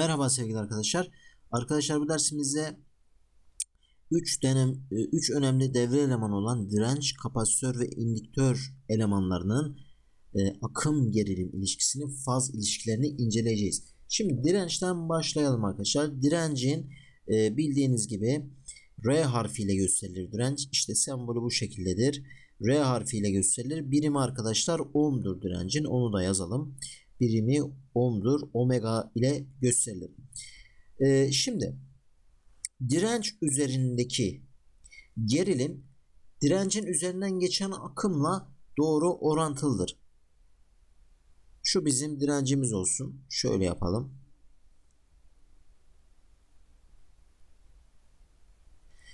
Merhaba sevgili arkadaşlar. Arkadaşlar bu dersimizde 3 denem 3 e, önemli devre elemanı olan direnç, kapasitör ve indiktör elemanlarının e, akım gerilim ilişkisini, faz ilişkilerini inceleyeceğiz. Şimdi dirençten başlayalım arkadaşlar. Direncin e, bildiğiniz gibi R harfiyle gösterilir direnç. İşte sembolü bu şekildedir. R harfiyle gösterilir. Birim arkadaşlar ohm'dur direncin. Onu da yazalım birimi ohm'dur. Omega ile gösterilir. Ee, şimdi direnç üzerindeki gerilim direncin üzerinden geçen akımla doğru orantılıdır. Şu bizim direncimiz olsun. Şöyle yapalım.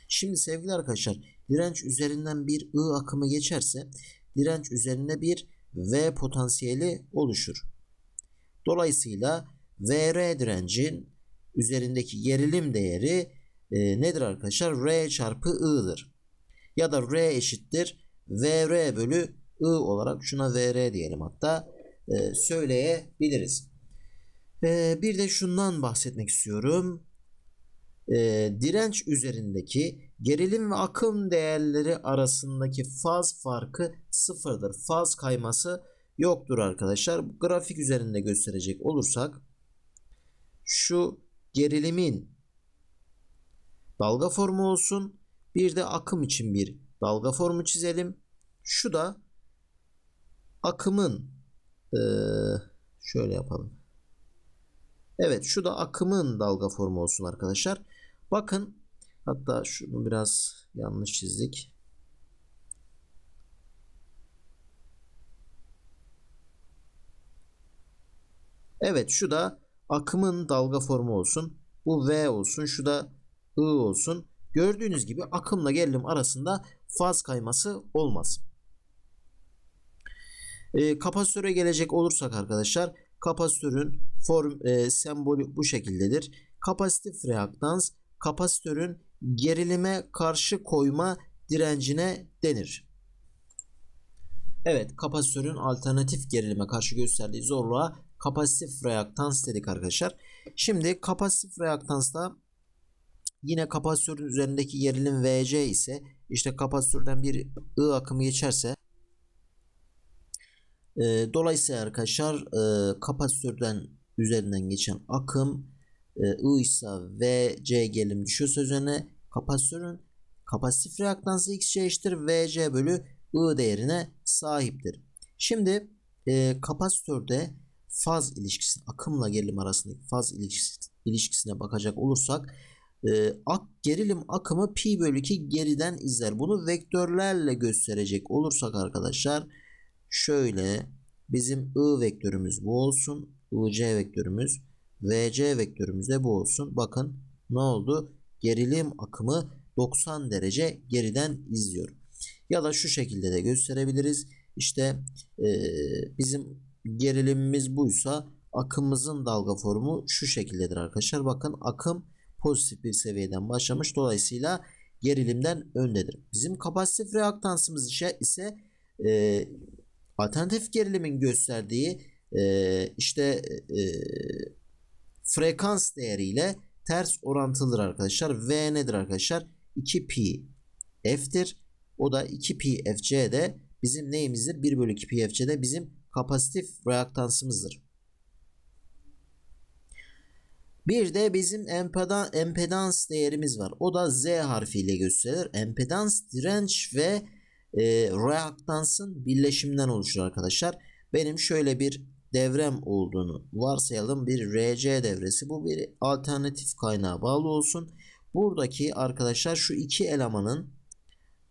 Şimdi sevgili arkadaşlar direnç üzerinden bir I akımı geçerse direnç üzerinde bir V potansiyeli oluşur. Dolayısıyla VR direncin üzerindeki gerilim değeri e, nedir arkadaşlar? R çarpı I'dır. Ya da R eşittir VR bölü I olarak şuna VR diyelim hatta e, söyleyebiliriz. E, bir de şundan bahsetmek istiyorum. E, direnç üzerindeki gerilim ve akım değerleri arasındaki faz farkı sıfırdır. Faz kayması yoktur arkadaşlar. Bu grafik üzerinde gösterecek olursak şu gerilimin dalga formu olsun. Bir de akım için bir dalga formu çizelim. Şu da akımın e, şöyle yapalım. Evet şu da akımın dalga formu olsun arkadaşlar. Bakın hatta şunu biraz yanlış çizdik. Evet şu da akımın dalga formu olsun. Bu V olsun. Şu da I olsun. Gördüğünüz gibi akımla gerilim arasında faz kayması olmaz. E, kapasitöre gelecek olursak arkadaşlar kapasitörün form e, sembolü bu şekildedir. Kapasitif reaktans kapasitörün gerilime karşı koyma direncine denir. Evet kapasitörün alternatif gerilime karşı gösterdiği zorluğa Kapasitif reaktans dedik arkadaşlar. Şimdi kapasitif reaktansta yine kapasitörün üzerindeki gerilim VC ise işte kapasitörden bir I akımı geçerse e, dolayısıyla arkadaşlar e, kapasitörden üzerinden geçen akım e, I ise VC gelim düşüyorsa üzerine kapasitörün kapasitif reaktansı X eşittir VC bölü I değerine sahiptir. Şimdi e, kapasitörde faz ilişkisi, akımla gerilim arasındaki faz ilişkisine bakacak olursak e, ak, gerilim akımı pi bölü 2 geriden izler. Bunu vektörlerle gösterecek olursak arkadaşlar şöyle bizim I vektörümüz bu olsun. IC vektörümüz VC vektörümüz de bu olsun. Bakın ne oldu? Gerilim akımı 90 derece geriden izliyor. Ya da şu şekilde de gösterebiliriz. İşte e, bizim gerilimimiz buysa akımımızın dalga formu şu şekildedir arkadaşlar. Bakın akım pozitif bir seviyeden başlamış. Dolayısıyla gerilimden öndedir. Bizim kapasitif reaktansımız ise e, alternatif gerilimin gösterdiği e, işte e, frekans değeriyle ters orantılıdır arkadaşlar. V nedir arkadaşlar? 2 pi f'tir. O da 2 pi fc de bizim neyimizdir? 1 bölü 2 pi fc de bizim kapasitif reaktansımızdır. Bir de bizim empedan, empedans değerimiz var. O da Z harfiyle gösterilir. Empedans direnç ve e, reaktansın birleşiminden oluşur arkadaşlar. Benim şöyle bir devrem olduğunu varsayalım. Bir RC devresi. Bu bir alternatif kaynağa bağlı olsun. Buradaki arkadaşlar şu iki elemanın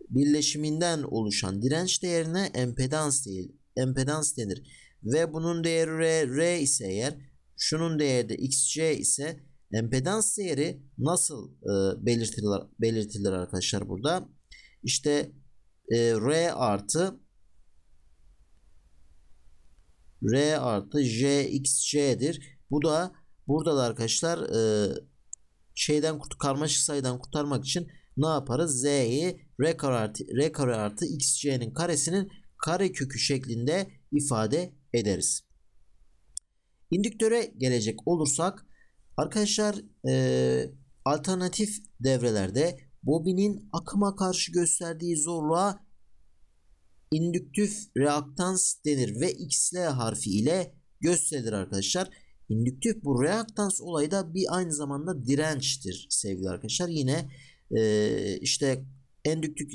birleşiminden oluşan direnç değerine empedans değil empedans denir. Ve bunun değeri R, R ise eğer şunun değeri de XC ise empedans değeri nasıl e, belirtilir, belirtilir arkadaşlar burada? İşte e, R artı R artı J Bu da burada da arkadaşlar e, şeyden kurt karmaşık sayıdan kurtarmak için ne yaparız? Z'yi R kare artı, R kare artı XC'nin karesinin kare kökü şeklinde ifade ederiz. İndüktöre gelecek olursak arkadaşlar e, alternatif devrelerde bobinin akıma karşı gösterdiği zorluğa indüktif reaktans denir ve XL harfi ile gösterilir arkadaşlar. İndüktif bu reaktans olayı da bir aynı zamanda dirençtir sevgili arkadaşlar. Yine e, işte endüktif,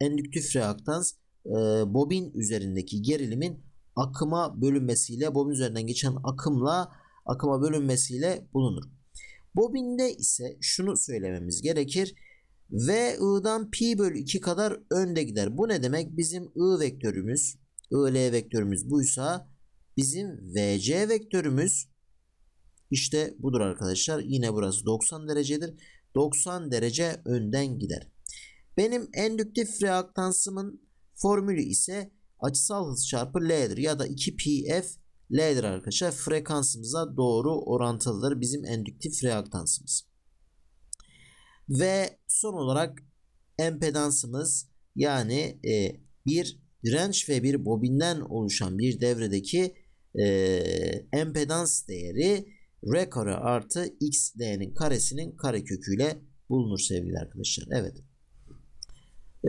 endüktif reaktans ee, bobin üzerindeki gerilimin akıma bölünmesiyle bobin üzerinden geçen akımla akıma bölünmesiyle bulunur. Bobinde ise şunu söylememiz gerekir. V I'dan pi bölü 2 kadar önde gider. Bu ne demek? Bizim I vektörümüz, IL vektörümüz buysa bizim VC vektörümüz işte budur arkadaşlar. Yine burası 90 derecedir. 90 derece önden gider. Benim endüktif reaktansımın Formülü ise açısal hız çarpı L'dir ya da 2PF L'dir arkadaşlar. Frekansımıza doğru orantılıdır bizim endüktif reaktansımız. Ve son olarak empedansımız yani e, bir direnç ve bir bobinden oluşan bir devredeki e, empedans değeri R kare artı Xd'nin karesinin karesinin kareköküyle bulunur sevgili arkadaşlar. Evet.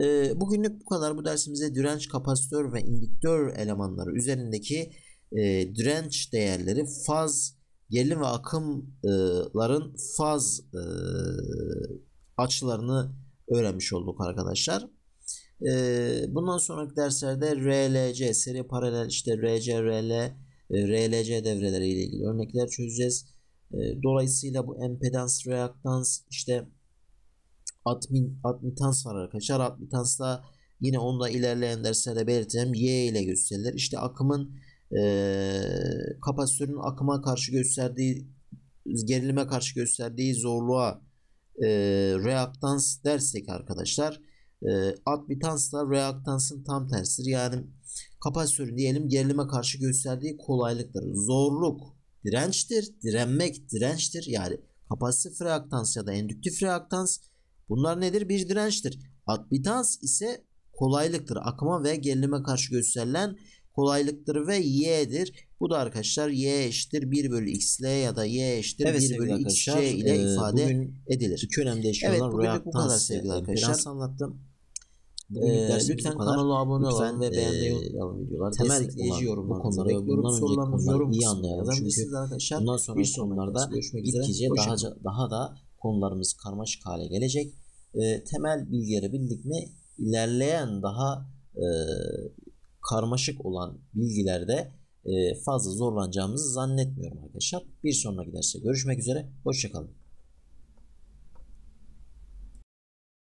E, bugünlük bu kadar. Bu dersimize direnç, kapasitör ve indiktör elemanları üzerindeki e, direnç değerleri faz gerilim ve akımların faz e, açılarını öğrenmiş olduk arkadaşlar. E, bundan sonraki derslerde RLC seri paralel işte RC, RL, e, RLC devreleriyle ilgili örnekler çözeceğiz. E, dolayısıyla bu impedans, reaktans işte admin, admitans var arkadaşlar. Admitans da yine onda ilerleyen derslerde belirteceğim. Y ile gösterilir. İşte akımın e, kapasitörün akıma karşı gösterdiği gerilime karşı gösterdiği zorluğa e, reaktans dersek arkadaşlar e, da reaktansın tam tersidir. Yani kapasitörün diyelim gerilime karşı gösterdiği kolaylıktır. Zorluk dirençtir. Direnmek dirençtir. Yani kapasitif reaktans ya da endüktif reaktans Bunlar nedir? Bir dirençtir. Adbitans ise kolaylıktır. Akıma ve gerilime karşı gösterilen kolaylıktır ve y'dir. Bu da arkadaşlar y eşittir 1 bölü xl ya da y eşittir evet, 1 bölü xc ile e, ifade edilir. İki önemli değişkenler. Evet bugünlük bu kadar sevgili e, arkadaşlar. Biraz anlattım. Ee, lütfen kanala abone olun ve e, beğenmeyi unutmayalım videolar. Temel etkileyici yorumlar bu konulara bekliyorum. Sorularınızı konuları iyi anlayalım. Çünkü bundan sonra bir sonlarda görüşmek üzere. Daha, daha da konularımız karmaşık hale gelecek. E, temel bilgileri bildik mi ilerleyen daha e, karmaşık olan bilgilerde e, fazla zorlanacağımızı zannetmiyorum arkadaşlar. Bir sonraki derste görüşmek üzere. Hoşçakalın.